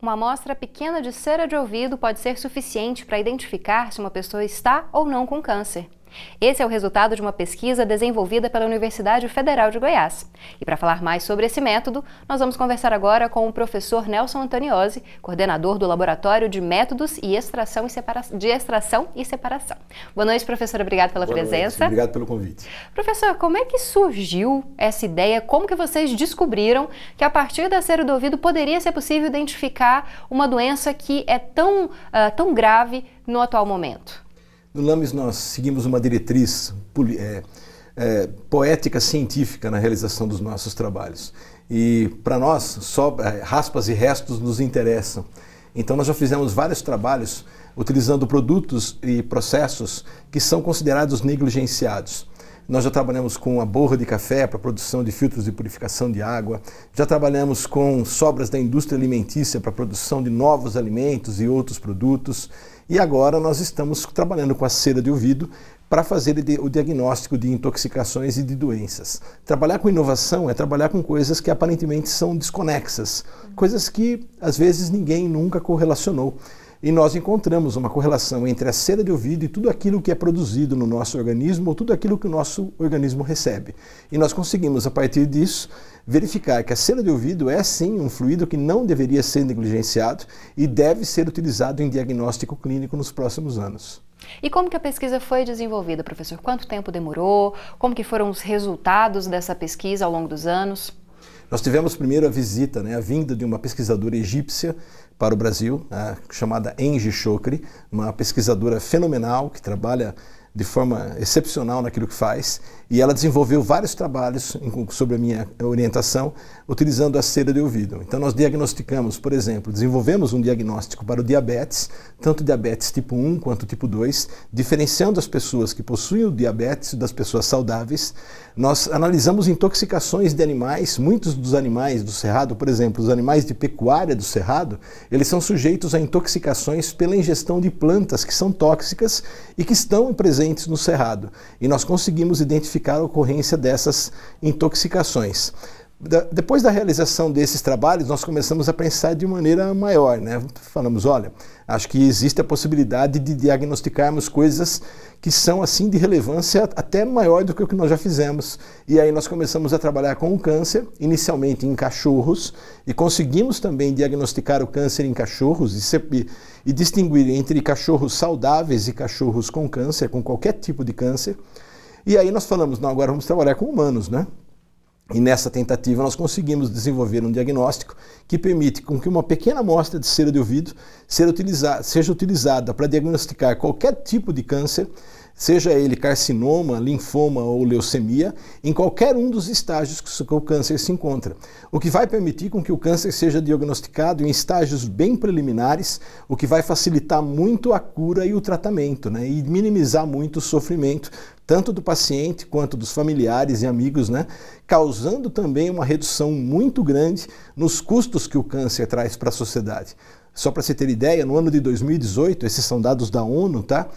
Uma amostra pequena de cera de ouvido pode ser suficiente para identificar se uma pessoa está ou não com câncer. Esse é o resultado de uma pesquisa desenvolvida pela Universidade Federal de Goiás. E para falar mais sobre esse método, nós vamos conversar agora com o professor Nelson Antoniozzi, coordenador do Laboratório de Métodos e extração e separa... de Extração e Separação. Boa noite, professor. Obrigado pela Boa presença. Noite. Obrigado pelo convite. Professor, como é que surgiu essa ideia? Como que vocês descobriram que a partir da cera do ouvido poderia ser possível identificar uma doença que é tão, uh, tão grave no atual momento? No LAMES nós seguimos uma diretriz é, é, poética científica na realização dos nossos trabalhos. E para nós, só é, raspas e restos nos interessam. Então nós já fizemos vários trabalhos utilizando produtos e processos que são considerados negligenciados. Nós já trabalhamos com a borra de café para produção de filtros de purificação de água, já trabalhamos com sobras da indústria alimentícia para produção de novos alimentos e outros produtos. E agora nós estamos trabalhando com a cera de ouvido para fazer o diagnóstico de intoxicações e de doenças. Trabalhar com inovação é trabalhar com coisas que aparentemente são desconexas, coisas que às vezes ninguém nunca correlacionou e nós encontramos uma correlação entre a seda de ouvido e tudo aquilo que é produzido no nosso organismo ou tudo aquilo que o nosso organismo recebe. E nós conseguimos, a partir disso, verificar que a seda de ouvido é sim um fluido que não deveria ser negligenciado e deve ser utilizado em diagnóstico clínico nos próximos anos. E como que a pesquisa foi desenvolvida, professor? Quanto tempo demorou? Como que foram os resultados dessa pesquisa ao longo dos anos? Nós tivemos primeiro a visita, né, a vinda de uma pesquisadora egípcia para o Brasil, né, chamada Engie Chokri, uma pesquisadora fenomenal que trabalha de forma excepcional naquilo que faz e ela desenvolveu vários trabalhos sobre a minha orientação utilizando a cera de ouvido. Então nós diagnosticamos, por exemplo, desenvolvemos um diagnóstico para o diabetes, tanto diabetes tipo 1 quanto tipo 2, diferenciando as pessoas que possuem o diabetes das pessoas saudáveis. Nós analisamos intoxicações de animais, muitos dos animais do cerrado, por exemplo, os animais de pecuária do cerrado, eles são sujeitos a intoxicações pela ingestão de plantas que são tóxicas e que estão presentes presentes no cerrado e nós conseguimos identificar a ocorrência dessas intoxicações depois da realização desses trabalhos, nós começamos a pensar de maneira maior, né? Falamos, olha, acho que existe a possibilidade de diagnosticarmos coisas que são assim de relevância até maior do que o que nós já fizemos. E aí nós começamos a trabalhar com o câncer, inicialmente em cachorros, e conseguimos também diagnosticar o câncer em cachorros e, se, e, e distinguir entre cachorros saudáveis e cachorros com câncer, com qualquer tipo de câncer. E aí nós falamos, não, agora vamos trabalhar com humanos, né? E nessa tentativa nós conseguimos desenvolver um diagnóstico que permite com que uma pequena amostra de cera de ouvido seja utilizada, para diagnosticar qualquer tipo de câncer seja ele carcinoma, linfoma ou leucemia, em qualquer um dos estágios que o câncer se encontra, o que vai permitir com que o câncer seja diagnosticado em estágios bem preliminares, o que vai facilitar muito a cura e o tratamento, né, e minimizar muito o sofrimento, tanto do paciente quanto dos familiares e amigos, né? causando também uma redução muito grande nos custos que o câncer traz para a sociedade. Só para você ter ideia, no ano de 2018, esses são dados da ONU, tá?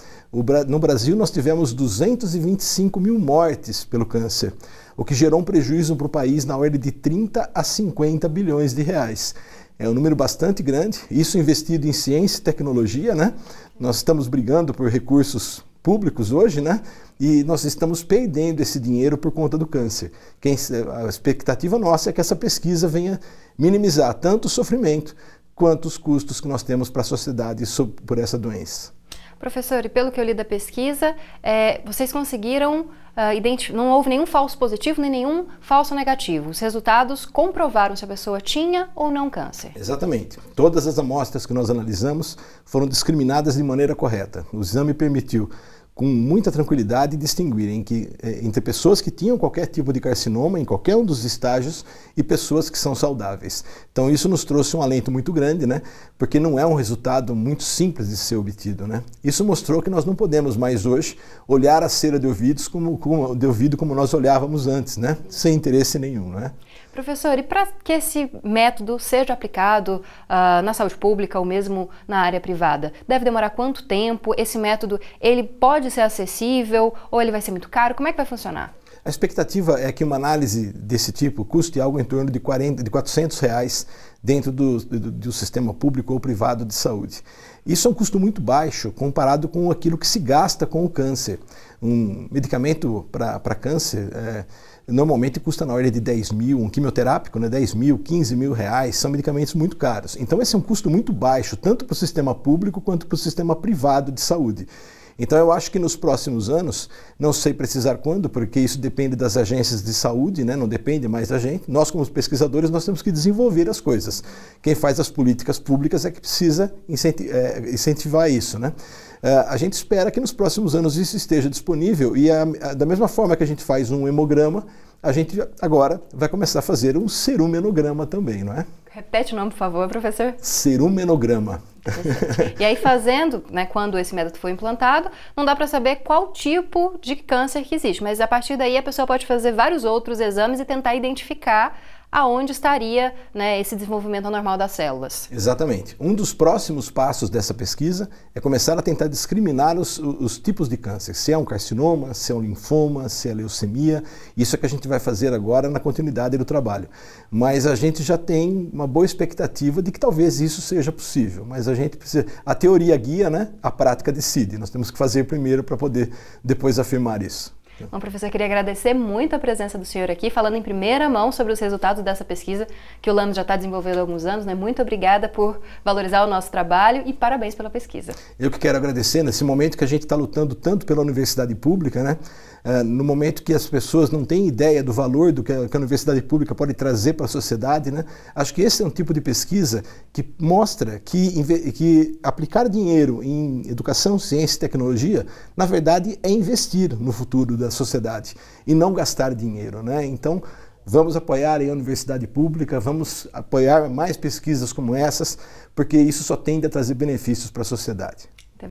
no Brasil nós tivemos 225 mil mortes pelo câncer, o que gerou um prejuízo para o país na ordem de 30 a 50 bilhões de reais. É um número bastante grande, isso investido em ciência e tecnologia, né? Nós estamos brigando por recursos públicos hoje, né? E nós estamos perdendo esse dinheiro por conta do câncer. Quem, a expectativa nossa é que essa pesquisa venha minimizar tanto o sofrimento quanto os custos que nós temos para a sociedade por essa doença. Professor, e pelo que eu li da pesquisa, é, vocês conseguiram, uh, não houve nenhum falso positivo nem nenhum falso negativo. Os resultados comprovaram se a pessoa tinha ou não câncer. Exatamente. Todas as amostras que nós analisamos foram discriminadas de maneira correta. O exame permitiu com muita tranquilidade distinguirem que, eh, entre pessoas que tinham qualquer tipo de carcinoma em qualquer um dos estágios e pessoas que são saudáveis. Então isso nos trouxe um alento muito grande, né? Porque não é um resultado muito simples de ser obtido, né? Isso mostrou que nós não podemos mais hoje olhar a cera de ouvidos como, como de ouvido como nós olhávamos antes, né? Sem interesse nenhum, né? Professor, e para que esse método seja aplicado uh, na saúde pública ou mesmo na área privada, deve demorar quanto tempo? Esse método ele pode ser acessível ou ele vai ser muito caro? Como é que vai funcionar? A expectativa é que uma análise desse tipo custe algo em torno de, 40, de 400 reais dentro do, do, do sistema público ou privado de saúde. Isso é um custo muito baixo comparado com aquilo que se gasta com o câncer. Um medicamento para câncer é, normalmente custa na ordem de 10 mil, um quimioterápico, né, 10 mil, 15 mil reais, são medicamentos muito caros. Então esse é um custo muito baixo, tanto para o sistema público quanto para o sistema privado de saúde. Então eu acho que nos próximos anos, não sei precisar quando, porque isso depende das agências de saúde, né? não depende mais da gente. Nós como pesquisadores, nós temos que desenvolver as coisas. Quem faz as políticas públicas é que precisa é, incentivar isso. Né? É, a gente espera que nos próximos anos isso esteja disponível e a, a, da mesma forma que a gente faz um hemograma, a gente agora vai começar a fazer um serumenograma também, não é? Repete o nome, por favor, professor. Serumenograma e aí fazendo, né, quando esse método foi implantado, não dá para saber qual tipo de câncer que existe, mas a partir daí a pessoa pode fazer vários outros exames e tentar identificar aonde estaria né, esse desenvolvimento anormal das células. Exatamente. Um dos próximos passos dessa pesquisa é começar a tentar discriminar os, os tipos de câncer, se é um carcinoma, se é um linfoma, se é leucemia. Isso é que a gente vai fazer agora na continuidade do trabalho. Mas a gente já tem uma boa expectativa de que talvez isso seja possível. Mas a gente precisa. A teoria guia, né? A prática decide. Nós temos que fazer primeiro para poder depois afirmar isso. Bom, professor, queria agradecer muito a presença do senhor aqui, falando em primeira mão sobre os resultados dessa pesquisa que o Lano já está desenvolvendo há alguns anos. Né? Muito obrigada por valorizar o nosso trabalho e parabéns pela pesquisa. Eu que quero agradecer nesse momento que a gente está lutando tanto pela universidade pública, né? É, no momento que as pessoas não têm ideia do valor do que a, que a universidade pública pode trazer para a sociedade, né? acho que esse é um tipo de pesquisa que mostra que, que aplicar dinheiro em educação, ciência e tecnologia, na verdade, é investir no futuro da sociedade e não gastar dinheiro. Né? Então, vamos apoiar a universidade pública, vamos apoiar mais pesquisas como essas, porque isso só tende a trazer benefícios para a sociedade.